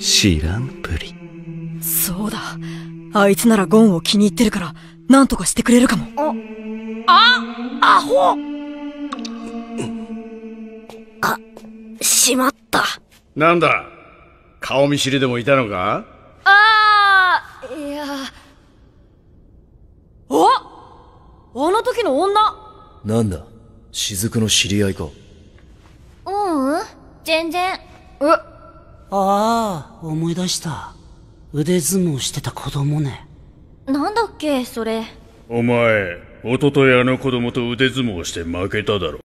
知らんぷりそうだあいつならゴンを気に入ってるから何とかしてくれるかもああアホあしまったなんだ顔見知りでもいたのかあの時の女なんだ雫の知り合いかううん全然えああ思い出した腕相撲してた子供ねなんだっけそれお前おとといあの子供と腕相撲して負けただろ